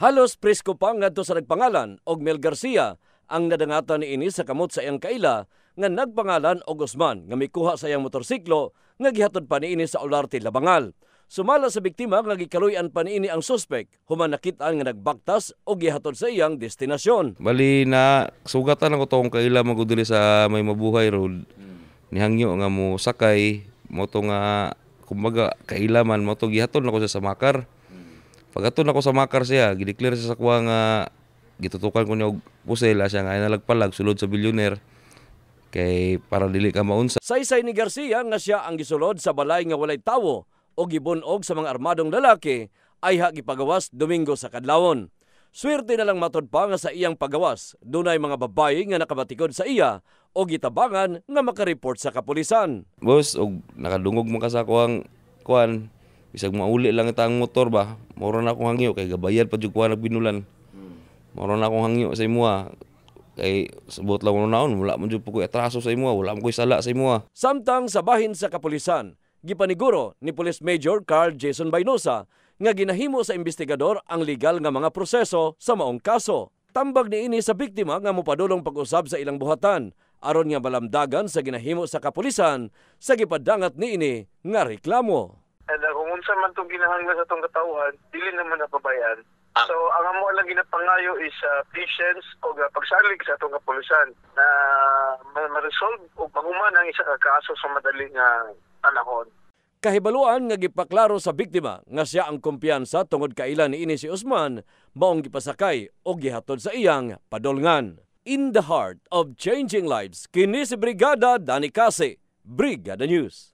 Halos presko pa ngadto sa nagpangalan og Mel Garcia ang nadangatan ni ini sa kamot sa iyang kaila nga nagpangalan og Guzman nga mikuha sa iyang motorsiklo nga gihatod pa niini sa Olarte Labangal. Sumala sa biktima nga gikaluyan pa niini ang suspek human nakita nga nagbaktas og gihatod sa iyang destinasyon. Bali na sugatan ako tong kaila magudili sa may mabuhay road. Hmm. Nihangyo nga mo sakay mo to nga kumbaga kailaman mo to gihatod nako sa Makar. Pagaton ako sa makar siya, gideclare siya sa kuha nga gitutukan ko niya og pusel siya nga nalagpalag sulod sa billionaire kay para dili ka maunsa. Saysay ni Garcia nga siya ang gisulod sa balay nga walay tawo o gibunog sa mga armadong lalaki ay ha gipagawas Domingo sa Kadlawon. Swerte na lang matod pa nga sa iyang pagawas, dunay mga babae nga nakabatikod sa iya o gitabangan nga makareport sa kapulisan. Boss, og nakadungog mo ka sa kuang kuan bisag mauli lang itang motor ba moro na akong hangyo kay gabayad pa jud ko nag binulan moro na akong hangyo sa imuha kay sabot lang naon wala man jud po ko atraso sa imuha wala man ko sala sa imuha samtang sa bahin sa kapulisan gipaniguro ni Police Major Carl Jason Bainosa nga ginahimo sa investigador ang legal nga mga proseso sa maong kaso tambag ni ini sa biktima nga mupadulong pag-usab sa ilang buhatan aron nga malamdagan sa ginahimo sa kapulisan sa gipadangat ni ini nga reklamo. And unsa man tong ginahanglan sa tong katawhan dili naman napabayaan ah. so ang amo lang ginapangayo is uh, patience o uh, pagsalig sa atong kapulisan na ma-resolve o panguman ang isa ka kaso sa madali nga panahon Kahibaluan nga gipaklaro sa biktima nga siya ang kumpiyansa tungod kailan ini si Usman maong gipasakay o gihatod sa iyang padulngan. In the heart of changing lives, kini si Brigada Danikase, Brigada News.